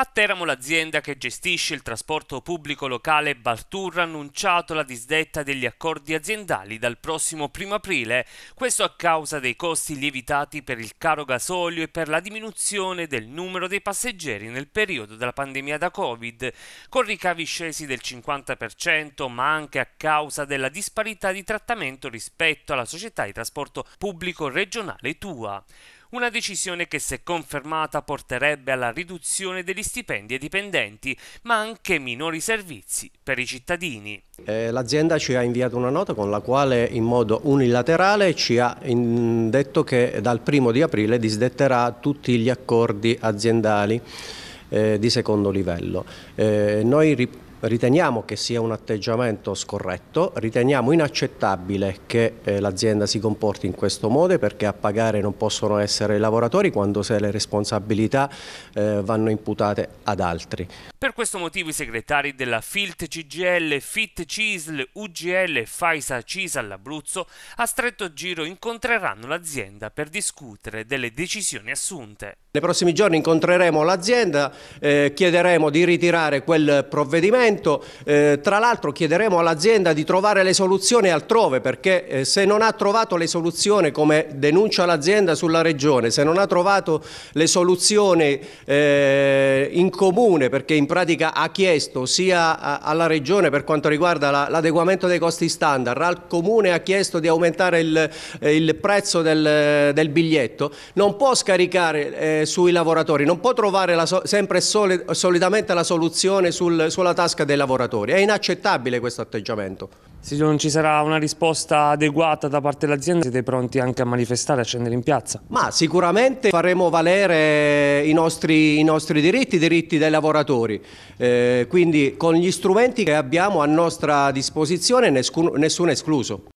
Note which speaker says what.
Speaker 1: A Teramo l'azienda che gestisce il trasporto pubblico locale Bartur ha annunciato la disdetta degli accordi aziendali dal prossimo 1 aprile, questo a causa dei costi lievitati per il caro gasolio e per la diminuzione del numero dei passeggeri nel periodo della pandemia da Covid, con ricavi scesi del 50%, ma anche a causa della disparità di trattamento rispetto alla società di trasporto pubblico regionale TUA una decisione che se confermata porterebbe alla riduzione degli stipendi ai dipendenti, ma anche minori servizi per i cittadini.
Speaker 2: Eh, L'azienda ci ha inviato una nota con la quale in modo unilaterale ci ha detto che dal primo di aprile disdetterà tutti gli accordi aziendali eh, di secondo livello. Eh, noi Riteniamo che sia un atteggiamento scorretto, riteniamo inaccettabile che eh, l'azienda si comporti in questo modo perché a pagare non possono essere i lavoratori quando se le responsabilità eh, vanno imputate ad altri.
Speaker 1: Per questo motivo i segretari della FILT CGL, FIT CISL, UGL e FAISA CISL Abruzzo a stretto giro incontreranno l'azienda per discutere delle decisioni assunte.
Speaker 2: Nei prossimi giorni incontreremo l'azienda, eh, chiederemo di ritirare quel provvedimento provvedimento. Eh, tra l'altro chiederemo all'azienda di trovare le soluzioni altrove perché eh, se non ha trovato le soluzioni come denuncia l'azienda sulla regione, se non ha trovato le soluzioni eh, in comune perché in pratica ha chiesto sia alla regione per quanto riguarda l'adeguamento la, dei costi standard, al comune ha chiesto di aumentare il, eh, il prezzo del, del, biglietto, non può scaricare eh, sui lavoratori, non può trovare la, sempre soli, solitamente la soluzione sul, sulla tasca tasca dei lavoratori. È inaccettabile questo
Speaker 1: atteggiamento. Se non ci sarà una risposta adeguata da parte dell'azienda siete pronti anche a manifestare, a scendere in piazza?
Speaker 2: Ma sicuramente faremo valere i nostri, i nostri diritti, i diritti dei lavoratori, eh, quindi con gli strumenti che abbiamo a nostra disposizione nessuno, nessuno escluso.